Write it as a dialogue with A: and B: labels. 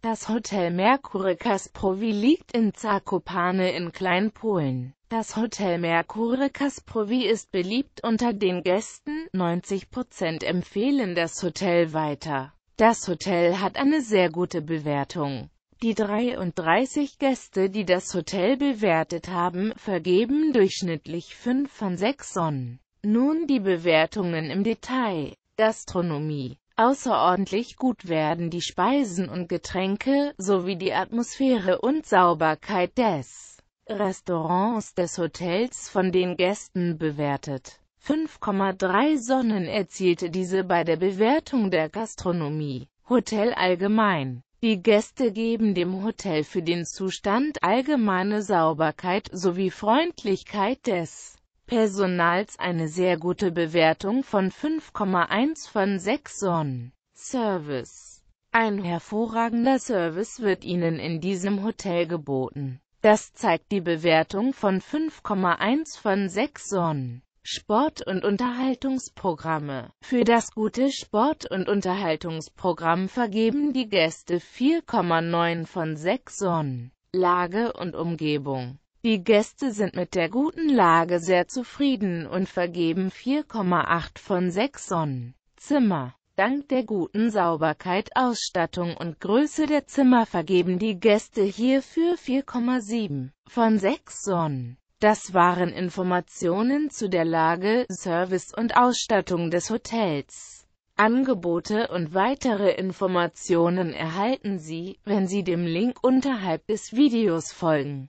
A: Das Hotel Mercure Kasprowy liegt in Zakopane in Kleinpolen. Das Hotel Mercure Kasprowy ist beliebt unter den Gästen, 90% empfehlen das Hotel weiter. Das Hotel hat eine sehr gute Bewertung. Die 33 Gäste, die das Hotel bewertet haben, vergeben durchschnittlich 5 von 6 Sonnen. Nun die Bewertungen im Detail. Gastronomie Außerordentlich gut werden die Speisen und Getränke, sowie die Atmosphäre und Sauberkeit des Restaurants des Hotels von den Gästen bewertet. 5,3 Sonnen erzielte diese bei der Bewertung der Gastronomie. Hotel allgemein. Die Gäste geben dem Hotel für den Zustand allgemeine Sauberkeit sowie Freundlichkeit des Personals eine sehr gute Bewertung von 5,1 von 6 Sonnen. Service Ein hervorragender Service wird Ihnen in diesem Hotel geboten. Das zeigt die Bewertung von 5,1 von 6 Sonnen. Sport- und Unterhaltungsprogramme Für das gute Sport- und Unterhaltungsprogramm vergeben die Gäste 4,9 von 6 Sonnen. Lage und Umgebung die Gäste sind mit der guten Lage sehr zufrieden und vergeben 4,8 von 6 Sonnen. Zimmer Dank der guten Sauberkeit, Ausstattung und Größe der Zimmer vergeben die Gäste hierfür 4,7 von 6 Sonnen. Das waren Informationen zu der Lage, Service und Ausstattung des Hotels. Angebote und weitere Informationen erhalten Sie, wenn Sie dem Link unterhalb des Videos folgen.